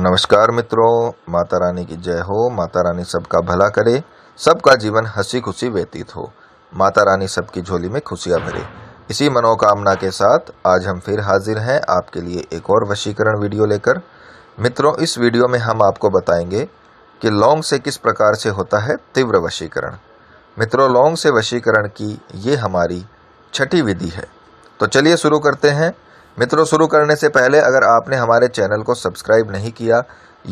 नमस्कार मित्रों माता रानी की जय हो माता रानी सबका भला करे सबका जीवन हंसी खुशी व्यतीत हो माता रानी सबकी झोली में खुशियाँ भरे इसी मनोकामना के साथ आज हम फिर हाजिर हैं आपके लिए एक और वशीकरण वीडियो लेकर मित्रों इस वीडियो में हम आपको बताएंगे कि लौंग से किस प्रकार से होता है तीव्र वशीकरण मित्रों लौंग से वशीकरण की ये हमारी छठी विधि है तो चलिए शुरू करते हैं मित्रों शुरू करने से पहले अगर आपने हमारे चैनल को सब्सक्राइब नहीं किया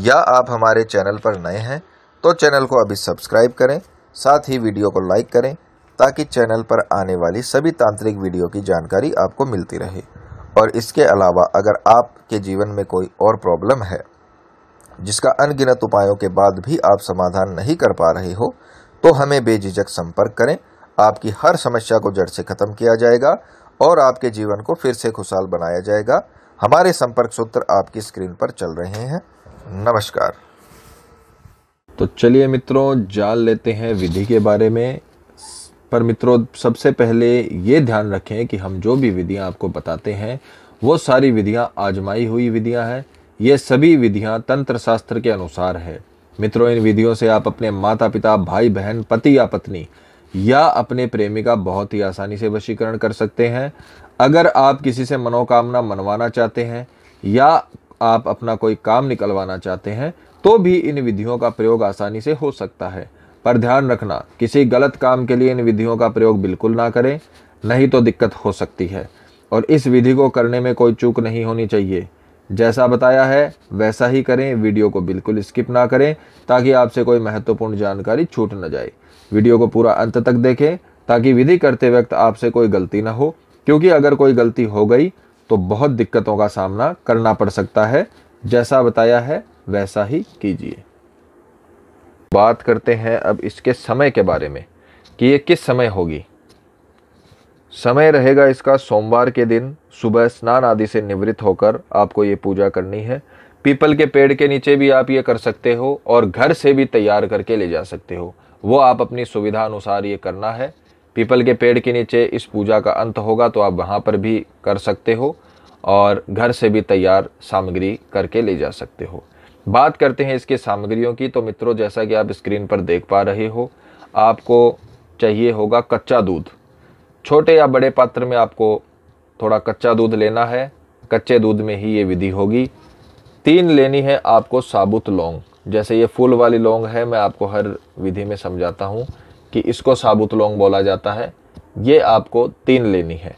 या आप हमारे चैनल पर नए हैं तो चैनल को अभी सब्सक्राइब करें साथ ही वीडियो को लाइक करें ताकि चैनल पर आने वाली सभी तांत्रिक वीडियो की जानकारी आपको मिलती रहे और इसके अलावा अगर आपके जीवन में कोई और प्रॉब्लम है जिसका अनगिनत उपायों के बाद भी आप समाधान नहीं कर पा रहे हो तो हमें बेझिझक संपर्क करें आपकी हर समस्या को जड़ से ख़त्म किया जाएगा और आपके जीवन को फिर से खुशहाल बनाया जाएगा हमारे संपर्क सूत्र आपकी स्क्रीन पर चल रहे हैं नमस्कार तो चलिए मित्रों जान लेते हैं विधि के बारे में पर मित्रों सबसे पहले ये ध्यान रखें कि हम जो भी विधियां आपको बताते हैं वो सारी विधियां आजमाई हुई विधियां हैं ये सभी विधियां तंत्र शास्त्र के अनुसार है मित्रों इन विधियों से आप अपने माता पिता भाई बहन पति या पत्नी या अपने प्रेमी का बहुत ही आसानी से वशीकरण कर सकते हैं अगर आप किसी से मनोकामना मनवाना चाहते हैं या आप अपना कोई काम निकलवाना चाहते हैं तो भी इन विधियों का प्रयोग आसानी से हो सकता है पर ध्यान रखना किसी गलत काम के लिए इन विधियों का प्रयोग बिल्कुल ना करें नहीं तो दिक्कत हो सकती है और इस विधि को करने में कोई चूक नहीं होनी चाहिए जैसा बताया है वैसा ही करें वीडियो को बिल्कुल स्किप ना करें ताकि आपसे कोई महत्वपूर्ण जानकारी छूट न जाए वीडियो को पूरा अंत तक देखें ताकि विधि करते वक्त आपसे कोई गलती ना हो क्योंकि अगर कोई गलती हो गई तो बहुत दिक्कतों का सामना करना पड़ सकता है जैसा बताया है वैसा ही कीजिए बात करते हैं अब इसके समय के बारे में कि ये किस समय होगी समय रहेगा इसका सोमवार के दिन सुबह स्नान आदि से निवृत्त होकर आपको ये पूजा करनी है पीपल के पेड़ के नीचे भी आप ये कर सकते हो और घर से भी तैयार करके ले जा सकते हो वो आप अपनी सुविधा अनुसार ये करना है पीपल के पेड़ के नीचे इस पूजा का अंत होगा तो आप वहाँ पर भी कर सकते हो और घर से भी तैयार सामग्री करके ले जा सकते हो बात करते हैं इसके सामग्रियों की तो मित्रों जैसा कि आप स्क्रीन पर देख पा रहे हो आपको चाहिए होगा कच्चा दूध छोटे या बड़े पात्र में आपको थोड़ा कच्चा दूध लेना है कच्चे दूध में ही ये विधि होगी तीन लेनी है आपको साबुत लौंग जैसे ये फुल वाली लौंग है मैं आपको हर विधि में समझाता हूँ कि इसको साबुत लौंग बोला जाता है ये आपको तीन लेनी है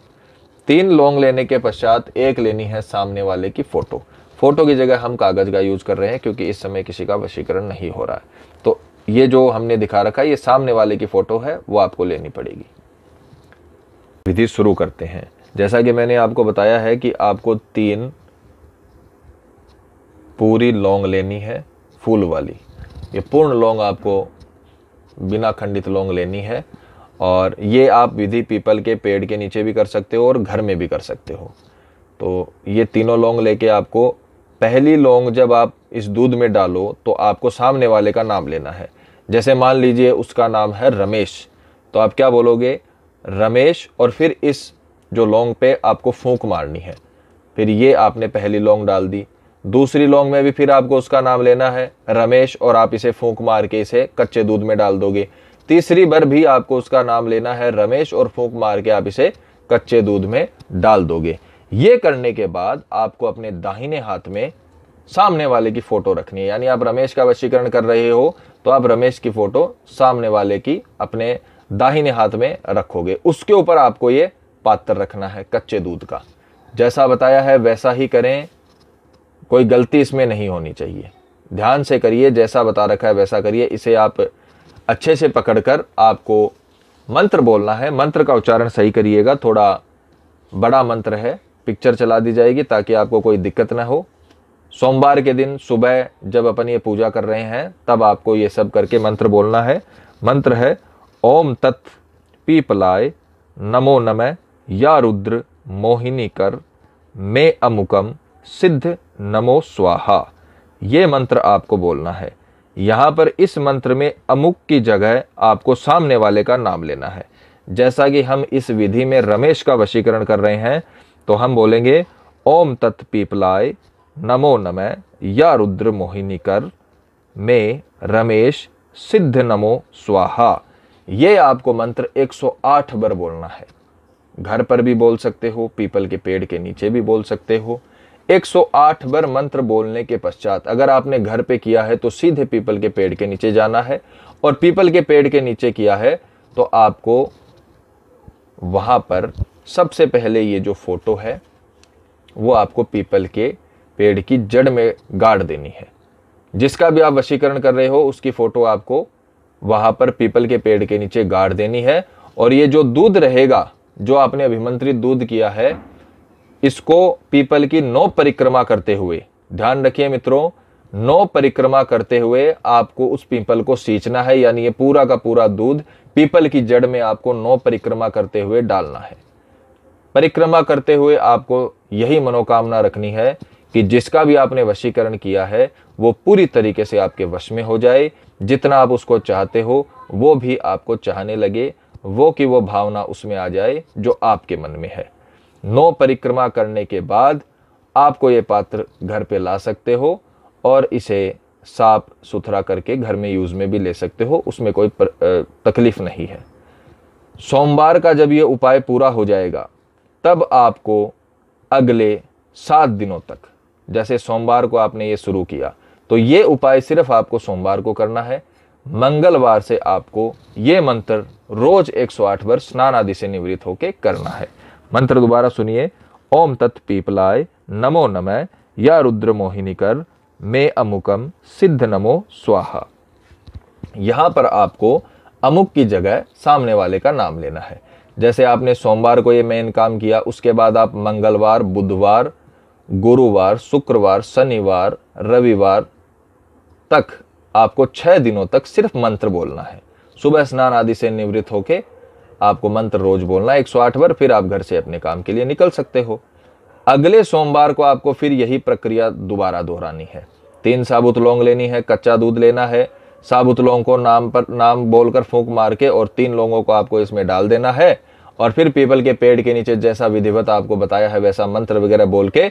तीन लौंग लेने के पश्चात एक लेनी है सामने वाले की फ़ोटो फ़ोटो की जगह हम कागज़ का यूज़ कर रहे हैं क्योंकि इस समय किसी का वशीकरण नहीं हो रहा है तो ये जो हमने दिखा रखा है ये सामने वाले की फ़ोटो है वो आपको लेनी पड़ेगी विधि शुरू करते हैं जैसा कि मैंने आपको बताया है कि आपको तीन पूरी लौंग लेनी है फूल वाली ये पूर्ण लौंग आपको बिना खंडित लौंग लेनी है और ये आप विधि पीपल के पेड़ के नीचे भी कर सकते हो और घर में भी कर सकते हो तो ये तीनों लौंग लेके आपको पहली लौंग जब आप इस दूध में डालो तो आपको सामने वाले का नाम लेना है जैसे मान लीजिए उसका नाम है रमेश तो आप क्या बोलोगे रमेश और फिर इस जो लौंग पे आपको फूंक मारनी है फिर ये आपने पहली लौंग डाल दी दूसरी लौंग में भी फिर आपको उसका नाम लेना है रमेश और आप इसे फूंक मार के इसे कच्चे दूध में डाल दोगे तीसरी बार भी आपको उसका नाम लेना है रमेश और फूंक मार के आप इसे कच्चे दूध में डाल दोगे ये करने के बाद आपको अपने दाहिने हाथ में सामने वाले की फोटो रखनी है यानी आप रमेश का वशीकरण कर रहे हो तो आप रमेश की फोटो सामने वाले की अपने दाहिने हाथ में रखोगे उसके ऊपर आपको ये पात्र रखना है कच्चे दूध का जैसा बताया है वैसा ही करें कोई गलती इसमें नहीं होनी चाहिए ध्यान से करिए जैसा बता रखा है वैसा करिए इसे आप अच्छे से पकड़कर आपको मंत्र बोलना है मंत्र का उच्चारण सही करिएगा थोड़ा बड़ा मंत्र है पिक्चर चला दी जाएगी ताकि आपको कोई दिक्कत ना हो सोमवार के दिन सुबह जब अपन ये पूजा कर रहे हैं तब आपको ये सब करके मंत्र बोलना है मंत्र है ओम तत् पीपलाय नमो नमः या रुद्र मोहिनी कर मे अमुकम सिद्ध नमो स्वाहा ये मंत्र आपको बोलना है यहाँ पर इस मंत्र में अमुक की जगह आपको सामने वाले का नाम लेना है जैसा कि हम इस विधि में रमेश का वशीकरण कर रहे हैं तो हम बोलेंगे ओम तत् पीपलाय नमो नम या रुद्र मोहिनी कर मे रमेश सिद्ध नमो स्वाहा ये आपको मंत्र 108 बार बोलना है घर पर भी बोल सकते हो पीपल के पेड़ के नीचे भी बोल सकते हो 108 बार मंत्र बोलने के पश्चात अगर आपने घर पे किया है तो सीधे पीपल के पेड़ के नीचे जाना है और पीपल के पेड़ के नीचे किया है तो आपको वहाँ पर सबसे पहले ये जो फ़ोटो है वो आपको पीपल के पेड़ की जड़ में गाड़ देनी है जिसका भी आप वशीकरण कर रहे हो उसकी फ़ोटो आपको वहाँ पर पीपल के पेड़ के नीचे गाड़ देनी है और ये जो दूध रहेगा जो आपने अभिमंत्रित दूध किया है इसको पीपल की नौ परिक्रमा करते हुए ध्यान रखिए मित्रों नौ परिक्रमा करते हुए आपको उस पीपल को सींचना है यानी ये पूरा का पूरा दूध पीपल की जड़ में आपको नौ परिक्रमा करते हुए डालना है परिक्रमा करते हुए आपको यही मनोकामना रखनी है कि जिसका भी आपने वशीकरण किया है वो पूरी तरीके से आपके वश में हो जाए जितना आप उसको चाहते हो वो भी आपको चाहने लगे वो कि वो भावना उसमें आ जाए जो आपके मन में है नौ परिक्रमा करने के बाद आपको ये पात्र घर पे ला सकते हो और इसे साफ सुथरा करके घर में यूज़ में भी ले सकते हो उसमें कोई तकलीफ़ नहीं है सोमवार का जब ये उपाय पूरा हो जाएगा तब आपको अगले सात दिनों तक जैसे सोमवार को आपने ये शुरू किया तो ये उपाय सिर्फ आपको सोमवार को करना है मंगलवार से आपको ये मंत्र रोज 108 बार स्नान आदि से निवृत्त होकर करना है मंत्र दोबारा सुनिए ओम तत् पीपलाय नमो नमः या रुद्र मोहिनी कर मे अमुकम सिद्ध नमो स्वाहा यहाँ पर आपको अमुक की जगह सामने वाले का नाम लेना है जैसे आपने सोमवार को ये मेन काम किया उसके बाद आप मंगलवार बुधवार गुरुवार शुक्रवार शनिवार रविवार तक आपको छः दिनों तक सिर्फ मंत्र बोलना है सुबह स्नान आदि से निवृत्त होकर आपको मंत्र रोज बोलना एक सौ आठ बार फिर आप घर से अपने काम के लिए निकल सकते हो अगले सोमवार को आपको फिर यही प्रक्रिया दोबारा दोहरानी है तीन साबुत लौंग लेनी है कच्चा दूध लेना है साबुत लौंग को नाम पर नाम बोलकर फूंक मार के और तीन लौंगों को आपको इसमें डाल देना है और फिर पीपल के पेड़ के नीचे जैसा विधिवत आपको बताया है वैसा मंत्र वगैरह बोल के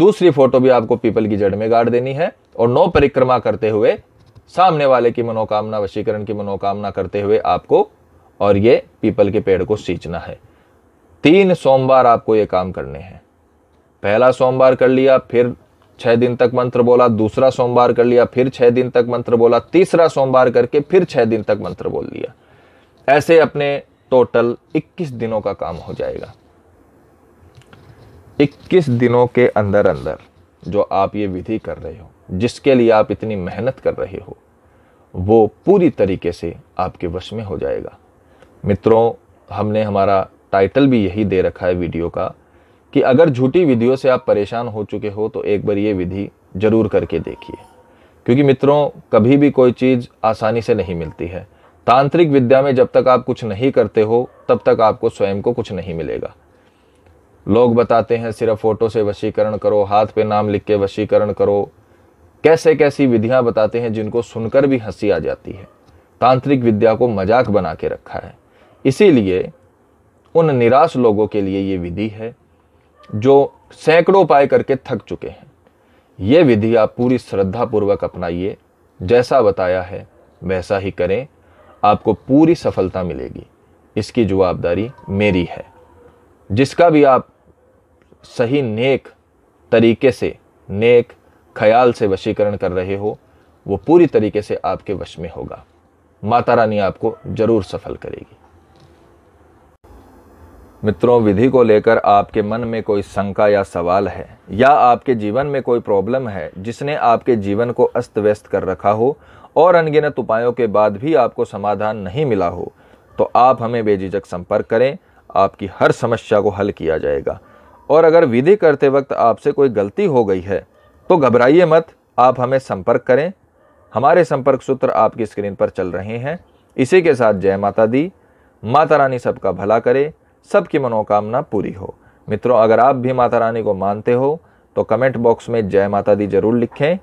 दूसरी फोटो भी आपको पीपल की जड़ में गाड़ देनी है और नौ परिक्रमा करते हुए सामने वाले की मनोकामना वशीकरण की मनोकामना करते हुए आपको और ये पीपल के पेड़ को सींचना है तीन सोमवार आपको ये काम करने हैं पहला सोमवार कर लिया फिर छह दिन तक मंत्र बोला दूसरा सोमवार कर लिया फिर छह दिन तक मंत्र बोला तीसरा सोमवार करके फिर छह दिन तक मंत्र बोल लिया ऐसे अपने टोटल 21 दिनों का काम हो जाएगा 21 दिनों के अंदर अंदर जो आप ये विधि कर रहे हो जिसके लिए आप इतनी मेहनत कर रहे हो वो पूरी तरीके से आपके वश में हो जाएगा मित्रों हमने हमारा टाइटल भी यही दे रखा है वीडियो का कि अगर झूठी विधियों से आप परेशान हो चुके हो तो एक बार ये विधि ज़रूर करके देखिए क्योंकि मित्रों कभी भी कोई चीज़ आसानी से नहीं मिलती है तांत्रिक विद्या में जब तक आप कुछ नहीं करते हो तब तक आपको स्वयं को कुछ नहीं मिलेगा लोग बताते हैं सिर्फ फ़ोटो से वशीकरण करो हाथ पे नाम लिख के वशीकरण करो कैसे कैसी विधियाँ बताते हैं जिनको सुनकर भी हंसी आ जाती है तांत्रिक विद्या को मजाक बना के रखा है इसीलिए उन निराश लोगों के लिए ये विधि है जो सैकड़ों उपाय करके थक चुके हैं ये विधि आप पूरी श्रद्धापूर्वक अपनाइए जैसा बताया है वैसा ही करें आपको पूरी सफलता मिलेगी इसकी जवाबदारी मेरी है जिसका भी आप सही नेक तरीके से नेक ख्याल से वशीकरण कर रहे हो वो पूरी तरीके से आपके वश में होगा माता रानी आपको ज़रूर सफल करेगी मित्रों विधि को लेकर आपके मन में कोई शंका या सवाल है या आपके जीवन में कोई प्रॉब्लम है जिसने आपके जीवन को अस्त व्यस्त कर रखा हो और अनगिनत उपायों के बाद भी आपको समाधान नहीं मिला हो तो आप हमें बेझिझक संपर्क करें आपकी हर समस्या को हल किया जाएगा और अगर विधि करते वक्त आपसे कोई गलती हो गई है तो घबराइए मत आप हमें संपर्क करें हमारे संपर्क सूत्र आपकी स्क्रीन पर चल रहे हैं इसी के साथ जय माता दी माता रानी सबका भला करें सबकी मनोकामना पूरी हो मित्रों अगर आप भी माता रानी को मानते हो तो कमेंट बॉक्स में जय माता दी जरूर लिखें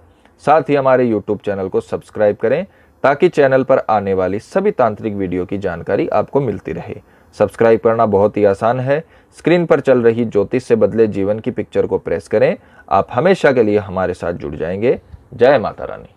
साथ ही हमारे यूट्यूब चैनल को सब्सक्राइब करें ताकि चैनल पर आने वाली सभी तांत्रिक वीडियो की जानकारी आपको मिलती रहे सब्सक्राइब करना बहुत ही आसान है स्क्रीन पर चल रही ज्योतिष से बदले जीवन की पिक्चर को प्रेस करें आप हमेशा के लिए हमारे साथ जुड़ जाएंगे जय माता रानी